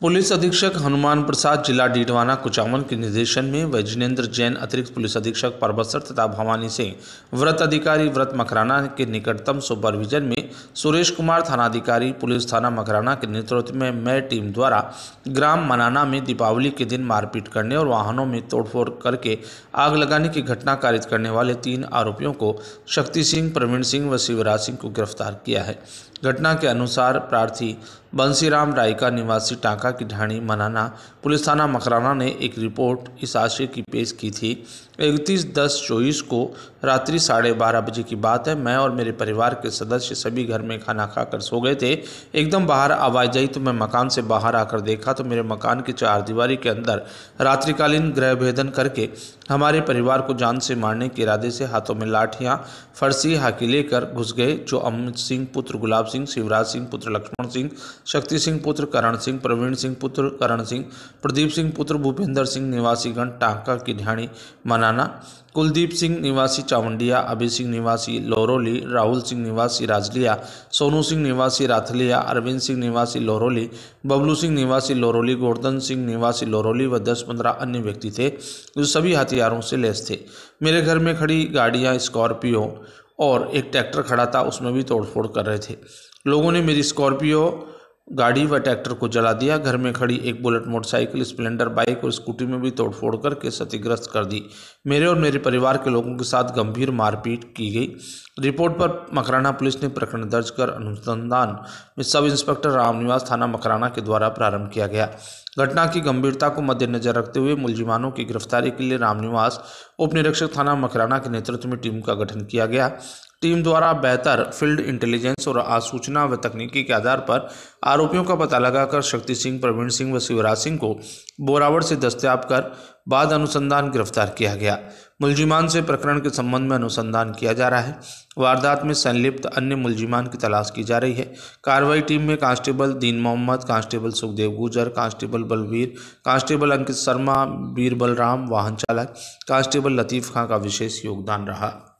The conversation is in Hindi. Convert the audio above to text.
पुलिस अधीक्षक हनुमान प्रसाद जिला डीडवाना कुचामन के निर्देशन में वैजनेन्द्र जैन अतिरिक्त पुलिस अधीक्षक परबसर तथा भवानी सिंह व्रत अधिकारी व्रत मकराना के निकटतम सुपरविजन में सुरेश कुमार थानाधिकारी पुलिस थाना मकराना के नेतृत्व में मैं टीम द्वारा ग्राम मनाना में दीपावली के दिन मारपीट करने और वाहनों में तोड़फोड़ करके आग लगाने की घटना कारित करने वाले तीन आरोपियों को शक्ति सिंह प्रवीण सिंह व शिवराज सिंह को गिरफ्तार किया है घटना के अनुसार प्रार्थी बंसीराम राय का निवासी टांका की ढाणी मनाना पुलिस थाना मकराना ने एक रिपोर्ट इस आशय की पेश की थी इकतीस दस चौबीस को रात्रि साढ़े बारह बजे की बात है मैं और मेरे परिवार के सदस्य सभी घर में खाना खाकर सो गए थे एकदम बाहर आवाज आई तो मैं मकान से बाहर आकर देखा तो मेरे मकान की चार दीवारी के अंदर रात्रिकालीन गृह भेदन करके हमारे परिवार को जान से मारने के इरादे से हाथों में लाठियाँ फरसी हाकी लेकर घुस गए जो अमित सिंह पुत्र गुलाब सिंह शिवराज सिंह पुत्र लक्ष्मण सिंह शक्ति सिंह पुत्र करण सिंह प्रवीण सिंह पुत्र करण सिंह प्रदीप सिंह पुत्र भूपेंद्र सिंह निवासी टांका की ढाणी मनाना कुलदीप सिंह निवासी चावंडिया अभि सिंह निवासी लोरोली राहुल सिंह निवासी राजलिया सोनू सिंह निवासी राथलिया अरविंद सिंह निवासी लोरोली बबलू सिंह निवासी लोरोली गोर्धन सिंह निवासी लोरोली व दस पंद्रह अन्य व्यक्ति थे जो सभी हथियारों से लैस थे मेरे घर में खड़ी गाड़ियाँ स्कॉर्पियो और एक ट्रैक्टर खड़ा था उसमें भी तोड़फोड़ कर रहे थे लोगों ने मेरी स्कॉर्पियो गाड़ी व ट्रैक्टर को जला दिया घर में खड़ी एक बुलेट मोटरसाइकिल स्प्लेंडर बाइक और स्कूटी में भी तोड़फोड़ करके क्षतिग्रस्त कर दी मेरे और मेरे परिवार के लोगों के साथ गंभीर मारपीट की गई रिपोर्ट पर मकराना पुलिस ने प्रकरण दर्ज कर अनुसंधान में सब इंस्पेक्टर रामनिवास थाना मकराना के द्वारा प्रारंभ किया गया घटना की गंभीरता को मद्देनजर रखते हुए मुलजिमानों की गिरफ्तारी के लिए रामनिवास उप निरीक्षक थाना मकराना के नेतृत्व में टीम का गठन किया गया टीम द्वारा बेहतर फील्ड इंटेलिजेंस और आसूचना व तकनीकी के आधार पर आरोपियों का पता लगाकर शक्ति सिंह प्रवीण सिंह व शिवराज सिंह को बोरावर से दस्तयाब कर बाद अनुसंधान गिरफ्तार किया गया मुलजिमान से प्रकरण के संबंध में अनुसंधान किया जा रहा है वारदात में संलिप्त अन्य मुलजिमान की तलाश की जा रही है कार्रवाई टीम में कांस्टेबल दीन Mohammad constable Sukhdev Gujar constable Balveer constable Ankit Sharma Veer Balram वाहन चालक कांस्टेबल लतीफ़ खां का विशेष योगदान रहा